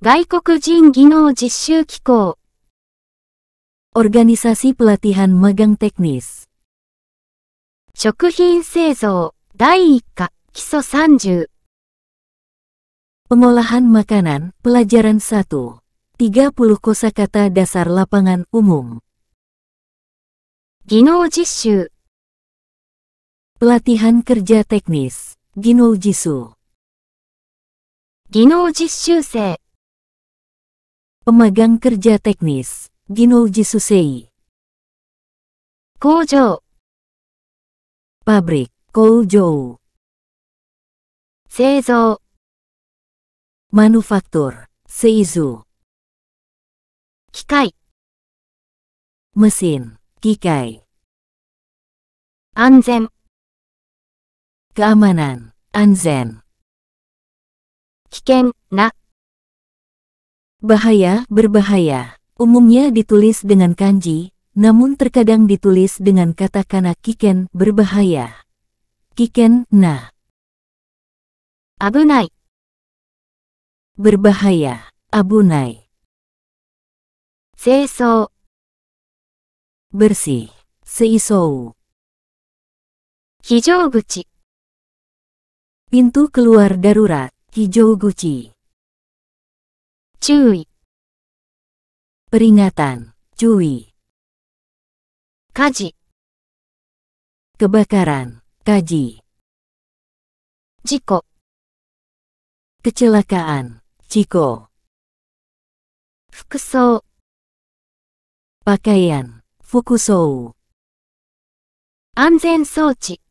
外国人技能実習機構 Organisasi pelatihan magang teknis 食品製造第1課基礎30 Pengolahan makanan, pelajaran 1. 30 kosakata dasar lapangan umum. Gino Jishu Pelatihan kerja teknis, Gino Jisu. Gino Jishu Se Pemegang kerja teknis, Ginul Jisusei. Kojo. Pabrik, Kojo. Seizo. Manufaktur, Seizu. Kikai. Mesin, Kikai. Anzen. Keamanan, Anzen. Kiken, na. Bahaya, berbahaya. Umumnya ditulis dengan kanji, namun terkadang ditulis dengan kata kana kiken, berbahaya. Kiken, na. Abunai. Berbahaya, abunai. Seiso, Bersih, seisou. Hijouguchi. Pintu keluar darurat, hijouguchi. Cui, Peringatan. Cui. Kaji. Kebakaran. Kaji. Jiko. Kecelakaan. Jiko. Fukuso. Pakaian. Fukusou. Anzen Sochi.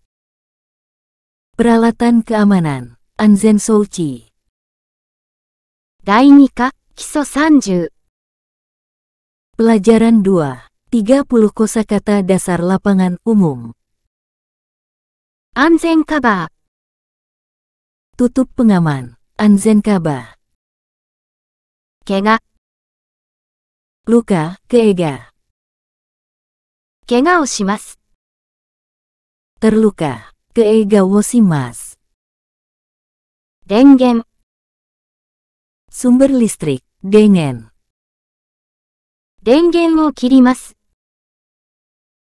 Peralatan keamanan. Anzen Sochi. Dainika. Kiso 30 Pelajaran 2 30 kosakata dasar lapangan umum Anzen Kaba Tutup pengaman Anzen Kaba Kenga Luka, keega Kega o shimasu Terluka, keega wo shimasu Dengen Sumber listrik, dengen. Dengen wo kirimas.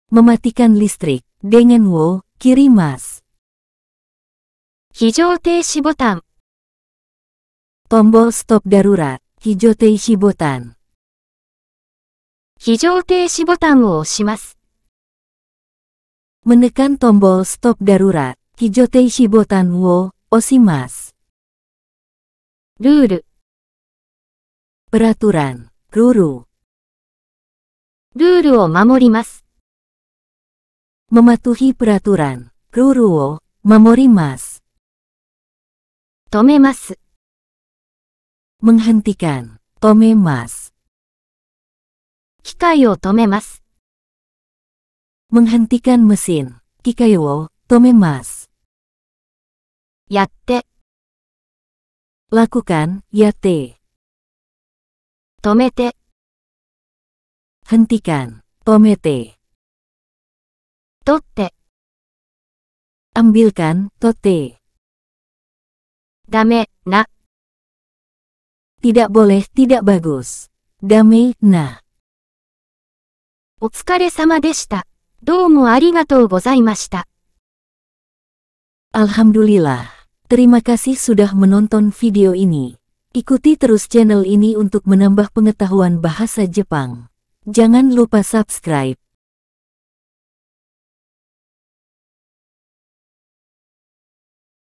Mematikan listrik, dengen wo kirimas. Hijau teishi botan. Tombol stop darurat, hijau teishi botan. Hijau teishi botan wo oshimas. Menekan tombol stop darurat, hijau teishi botan wo osimas. Rule Peraturan, ruru. Mematuhi peraturan, ruru wo memorimas. Tomemas. Menghentikan, tomemas. Kikai wo tomemas. Menghentikan mesin, kikai wo tomemas. Yatte. Lakukan, yatte. Tomete. Hentikan. Tomete. tote. Ambilkan, tote. Dame, na. Tidak boleh, tidak bagus. Dame, na. Alhamdulillah. Terima kasih sudah menonton video ini. Ikuti terus channel ini untuk menambah pengetahuan bahasa Jepang. Jangan lupa subscribe.